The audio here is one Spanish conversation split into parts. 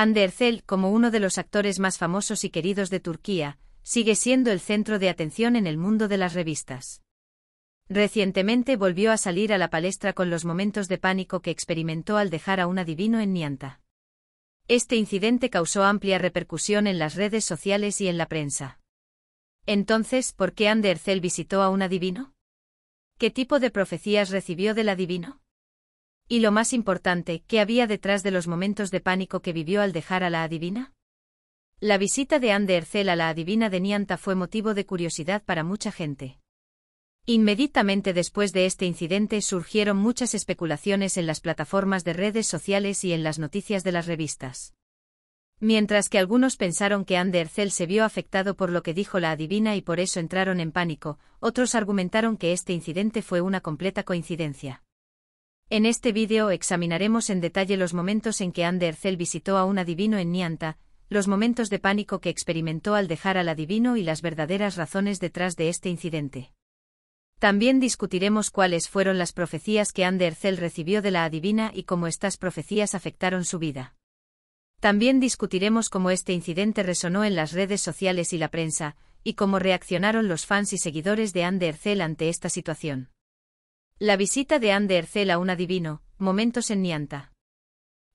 Andersel, como uno de los actores más famosos y queridos de Turquía, sigue siendo el centro de atención en el mundo de las revistas. Recientemente volvió a salir a la palestra con los momentos de pánico que experimentó al dejar a un adivino en Nianta. Este incidente causó amplia repercusión en las redes sociales y en la prensa. Entonces, ¿por qué Andersel visitó a un adivino? ¿Qué tipo de profecías recibió del adivino? Y lo más importante, ¿qué había detrás de los momentos de pánico que vivió al dejar a la adivina? La visita de Anne de a la adivina de Nianta fue motivo de curiosidad para mucha gente. Inmediatamente después de este incidente surgieron muchas especulaciones en las plataformas de redes sociales y en las noticias de las revistas. Mientras que algunos pensaron que Anne de se vio afectado por lo que dijo la adivina y por eso entraron en pánico, otros argumentaron que este incidente fue una completa coincidencia. En este vídeo examinaremos en detalle los momentos en que Anderzel visitó a un adivino en Nianta, los momentos de pánico que experimentó al dejar al adivino y las verdaderas razones detrás de este incidente. También discutiremos cuáles fueron las profecías que Anderzel recibió de la adivina y cómo estas profecías afectaron su vida. También discutiremos cómo este incidente resonó en las redes sociales y la prensa, y cómo reaccionaron los fans y seguidores de Anderzel ante esta situación. La visita de Andercel a un adivino, momentos en Nianta.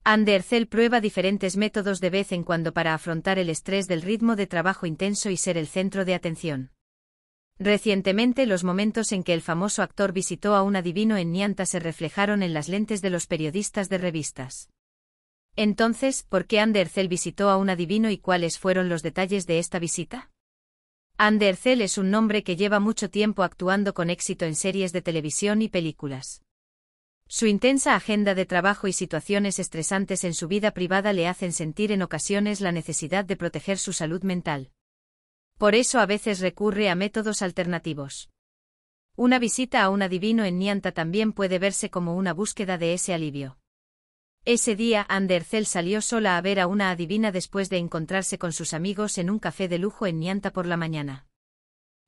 Andercel prueba diferentes métodos de vez en cuando para afrontar el estrés del ritmo de trabajo intenso y ser el centro de atención. Recientemente los momentos en que el famoso actor visitó a un adivino en Nianta se reflejaron en las lentes de los periodistas de revistas. Entonces, ¿por qué Andercel visitó a un adivino y cuáles fueron los detalles de esta visita? Andercel es un nombre que lleva mucho tiempo actuando con éxito en series de televisión y películas. Su intensa agenda de trabajo y situaciones estresantes en su vida privada le hacen sentir en ocasiones la necesidad de proteger su salud mental. Por eso a veces recurre a métodos alternativos. Una visita a un adivino en Nianta también puede verse como una búsqueda de ese alivio. Ese día Andercel salió sola a ver a una adivina después de encontrarse con sus amigos en un café de lujo en Nianta por la mañana.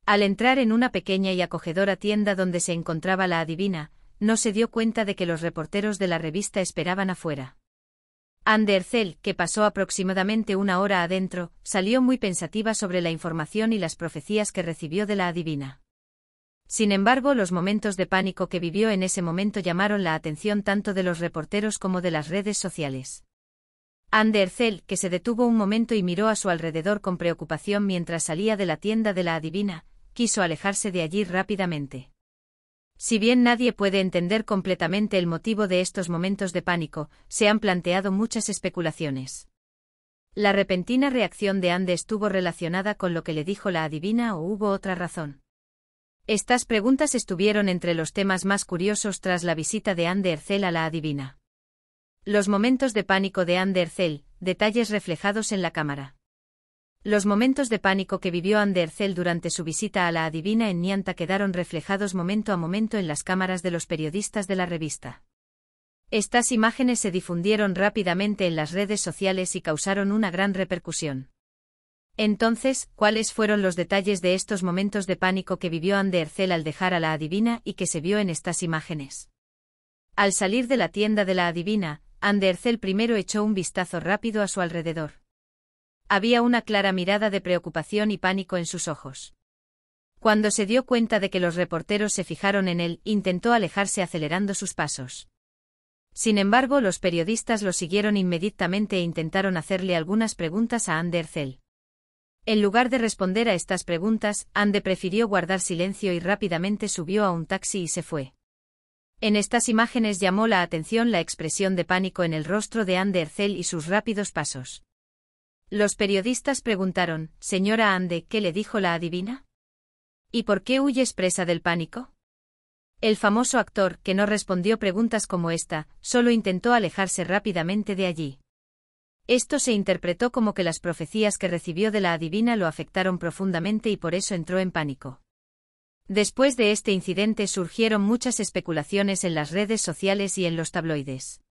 Al entrar en una pequeña y acogedora tienda donde se encontraba la adivina, no se dio cuenta de que los reporteros de la revista esperaban afuera. Andercel, que pasó aproximadamente una hora adentro, salió muy pensativa sobre la información y las profecías que recibió de la adivina. Sin embargo, los momentos de pánico que vivió en ese momento llamaron la atención tanto de los reporteros como de las redes sociales. Andercel, que se detuvo un momento y miró a su alrededor con preocupación mientras salía de la tienda de la adivina, quiso alejarse de allí rápidamente. Si bien nadie puede entender completamente el motivo de estos momentos de pánico, se han planteado muchas especulaciones. La repentina reacción de Ande estuvo relacionada con lo que le dijo la adivina o hubo otra razón. Estas preguntas estuvieron entre los temas más curiosos tras la visita de Andercel a la adivina. Los momentos de pánico de Andercel, detalles reflejados en la cámara. Los momentos de pánico que vivió Andercel durante su visita a la adivina en Nianta quedaron reflejados momento a momento en las cámaras de los periodistas de la revista. Estas imágenes se difundieron rápidamente en las redes sociales y causaron una gran repercusión. Entonces, ¿cuáles fueron los detalles de estos momentos de pánico que vivió Andercel al dejar a la adivina y que se vio en estas imágenes? Al salir de la tienda de la adivina, Anderzel primero echó un vistazo rápido a su alrededor. Había una clara mirada de preocupación y pánico en sus ojos. Cuando se dio cuenta de que los reporteros se fijaron en él, intentó alejarse acelerando sus pasos. Sin embargo, los periodistas lo siguieron inmediatamente e intentaron hacerle algunas preguntas a Anderzel. En lugar de responder a estas preguntas, Ande prefirió guardar silencio y rápidamente subió a un taxi y se fue. En estas imágenes llamó la atención la expresión de pánico en el rostro de Ande Ercel y sus rápidos pasos. Los periodistas preguntaron, señora Ande, ¿qué le dijo la adivina? ¿Y por qué huye expresa del pánico? El famoso actor, que no respondió preguntas como esta, solo intentó alejarse rápidamente de allí. Esto se interpretó como que las profecías que recibió de la adivina lo afectaron profundamente y por eso entró en pánico. Después de este incidente surgieron muchas especulaciones en las redes sociales y en los tabloides.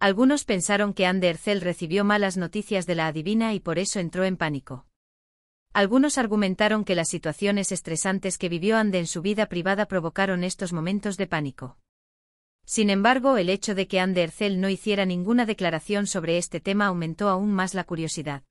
Algunos pensaron que Anderzel recibió malas noticias de la adivina y por eso entró en pánico. Algunos argumentaron que las situaciones estresantes que vivió Ande en su vida privada provocaron estos momentos de pánico. Sin embargo, el hecho de que ercel no hiciera ninguna declaración sobre este tema aumentó aún más la curiosidad.